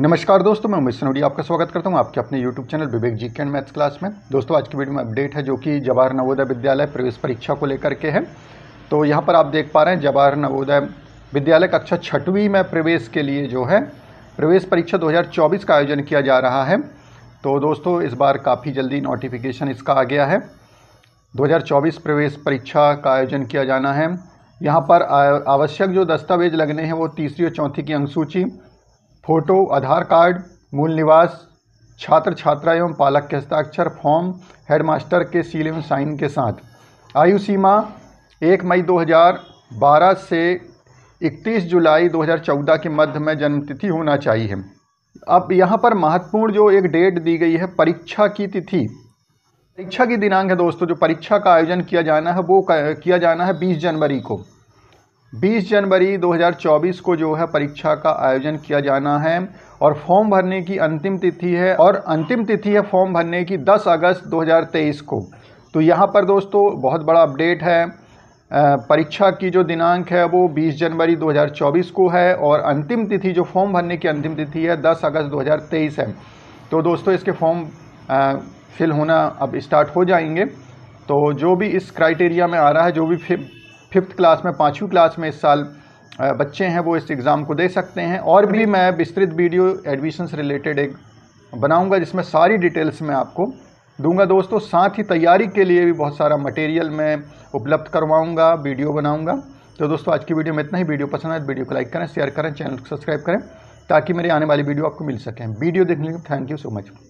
नमस्कार दोस्तों मैं उमेश सनोडी आपका स्वागत करता हूं आपके अपने YouTube चैनल विवेक जी के मैथ्स क्लास में दोस्तों आज की वीडियो में अपडेट है जो कि जवाहर नवोदय विद्यालय प्रवेश परीक्षा को लेकर के है तो यहां पर आप देख पा रहे हैं जवाहर नवोदय विद्यालय कक्षा छठवीं में प्रवेश के लिए जो है प्रवेश परीक्षा दो का आयोजन किया जा रहा है तो दोस्तों इस बार काफ़ी जल्दी नोटिफिकेशन इसका आ गया है दो प्रवेश परीक्षा का आयोजन किया जाना है यहाँ पर आवश्यक जो दस्तावेज लगने हैं वो तीसरी और चौथी की अंकसूची फ़ोटो आधार कार्ड मूल निवास छात्र छात्रा एवं पालक के हस्ताक्षर फॉर्म हेडमास्टर के सील एवं साइन के साथ आयु सीमा एक मई 2012 से 31 जुलाई 2014 के मध्य में जन्मतिथि होना चाहिए अब यहाँ पर महत्वपूर्ण जो एक डेट दी गई है परीक्षा की तिथि परीक्षा की दिनांक है दोस्तों जो परीक्षा का आयोजन किया जाना है वो किया जाना है 20 जनवरी को 20 जनवरी 2024 को जो है परीक्षा का आयोजन किया जाना है और फॉर्म भरने की अंतिम तिथि है और अंतिम तिथि है फॉर्म भरने की 10 अगस्त 2023 को तो यहाँ पर दोस्तों बहुत बड़ा अपडेट है परीक्षा की जो दिनांक है वो 20 जनवरी 2024 को है और अंतिम तिथि जो फॉर्म भरने की अंतिम तिथि है 10 अगस्त 2023 है तो दोस्तों इसके फॉर्म फिल होना अब स्टार्ट हो जाएंगे तो जो भी इस क्राइटेरिया में आ रहा है जो भी फिफ्थ क्लास में पाँचवीं क्लास में इस साल बच्चे हैं वो इस एग्ज़ाम को दे सकते हैं और भी मैं विस्तृत वीडियो एडमिशन से रिलेटेड एक बनाऊंगा जिसमें सारी डिटेल्स मैं आपको दूंगा दोस्तों साथ ही तैयारी के लिए भी बहुत सारा मटेरियल मैं उपलब्ध करवाऊंगा वीडियो बनाऊंगा तो दोस्तों आज की वीडियो में इतना ही वीडियो पसंद आए तो वीडियो को लाइक करें शेयर करें चैनल को सब्सक्राइब करें ताकि मेरी आने वाली वीडियो आपको मिल सकें वीडियो देखने के लिए थैंक यू सो मच